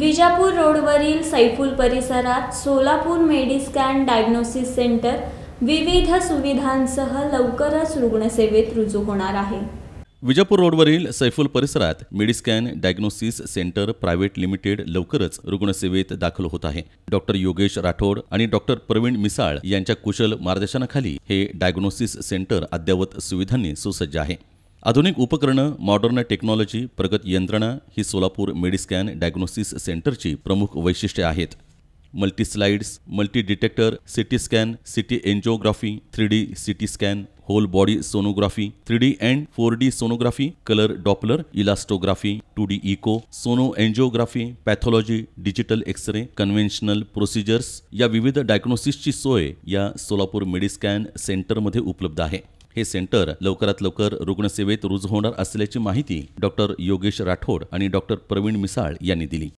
विजापूर रोडवरील सैफुल परिसरात Solapur मेडिस्कॅन diagnosis centre विविध सुविधांसह लवकरच रुग्णसेवेत रुजू होणार आहे विजापूर रोडवरील सैफुल परिसरात Mediscan diagnosis centre private limited लवकरच रुग्णसेवेत दाखल होत आहे डॉक्टर योगेश राठोड आणि डॉक्टर प्रवीण मिसाळ यांच्या कुशल मार्गदर्शनाखाली हे डायग्नोसिस सेंटर अद्ययावत सुविधांनी सुसज्ज आहे आधुनिक उपकरणं मॉडर्न टेक्नॉलॉजी प्रगत यंत्रणा ही सोलापूर मेडिस्कॅन डायग्नोसिस सेंटरची प्रमुख वैशिष्ट्ये आहेत multi slides multi detector CT scan CT angiography three D CT scan whole body sonography three D and four D sonography colour Doppler elastography two D echo sono angiography pathology digital X-ray conventional procedures या विविध डायग्नोसिसची सोय या सोलापूर मेडिस्कॅन सेंटरमध्ये उपलब्ध आहे हे centre लवकरात लवकर रुग्णसेवेत रुज होणार असल्याची माहिती डॉक्टर योगेश राठोड आणि डॉक्टर प्रवीण मिसाळ यांनी दिली